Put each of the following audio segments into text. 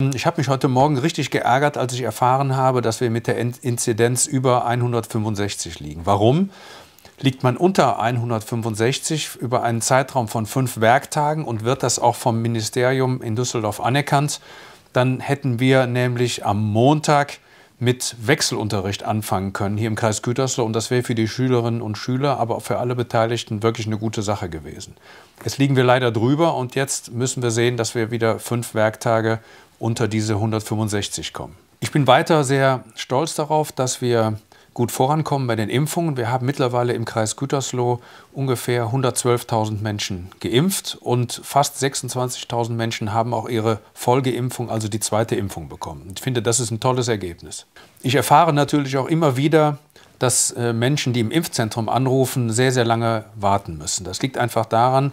Ähm, ich habe mich heute Morgen richtig geärgert, als ich erfahren habe, dass wir mit der Inzidenz über 165 liegen. Warum? Liegt man unter 165 über einen Zeitraum von fünf Werktagen und wird das auch vom Ministerium in Düsseldorf anerkannt, dann hätten wir nämlich am Montag mit Wechselunterricht anfangen können hier im Kreis Gütersloh. Und das wäre für die Schülerinnen und Schüler, aber auch für alle Beteiligten wirklich eine gute Sache gewesen. Jetzt liegen wir leider drüber und jetzt müssen wir sehen, dass wir wieder fünf Werktage unter diese 165 kommen. Ich bin weiter sehr stolz darauf, dass wir gut vorankommen bei den Impfungen. Wir haben mittlerweile im Kreis Gütersloh ungefähr 112.000 Menschen geimpft und fast 26.000 Menschen haben auch ihre Folgeimpfung, also die zweite Impfung bekommen. Ich finde, das ist ein tolles Ergebnis. Ich erfahre natürlich auch immer wieder, dass äh, Menschen, die im Impfzentrum anrufen, sehr, sehr lange warten müssen. Das liegt einfach daran,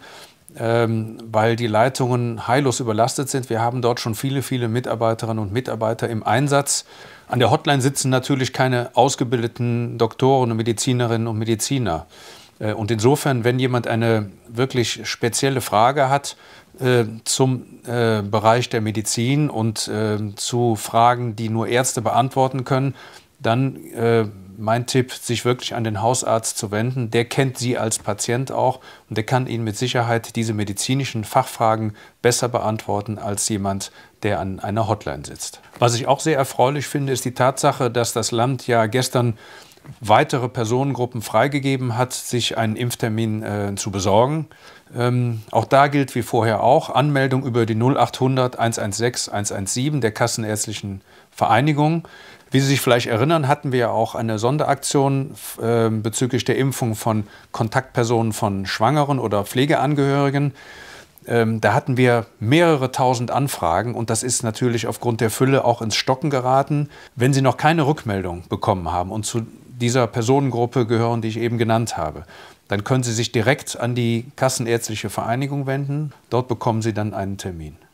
ähm, weil die Leitungen heillos überlastet sind. Wir haben dort schon viele, viele Mitarbeiterinnen und Mitarbeiter im Einsatz. An der Hotline sitzen natürlich keine ausgebildeten Doktoren und Medizinerinnen und Mediziner. Äh, und insofern, wenn jemand eine wirklich spezielle Frage hat äh, zum äh, Bereich der Medizin und zu Fragen, die nur Ärzte beantworten können, dann mein Tipp, sich wirklich an den Hausarzt zu wenden. Der kennt Sie als Patient auch und der kann Ihnen mit Sicherheit diese medizinischen Fachfragen besser beantworten als jemand, der an einer Hotline sitzt. Was ich auch sehr erfreulich finde, ist die Tatsache, dass das Land ja gestern weitere Personengruppen freigegeben hat, sich einen Impftermin äh, zu besorgen. Ähm, auch da gilt wie vorher auch Anmeldung über die 0800 116 117 der Kassenärztlichen Vereinigung. Wie Sie sich vielleicht erinnern, hatten wir ja auch eine Sonderaktion äh, bezüglich der Impfung von Kontaktpersonen von Schwangeren oder Pflegeangehörigen ähm, da hatten wir mehrere tausend Anfragen und das ist natürlich aufgrund der Fülle auch ins Stocken geraten. Wenn Sie noch keine Rückmeldung bekommen haben und zu dieser Personengruppe gehören, die ich eben genannt habe, dann können Sie sich direkt an die Kassenärztliche Vereinigung wenden. Dort bekommen Sie dann einen Termin.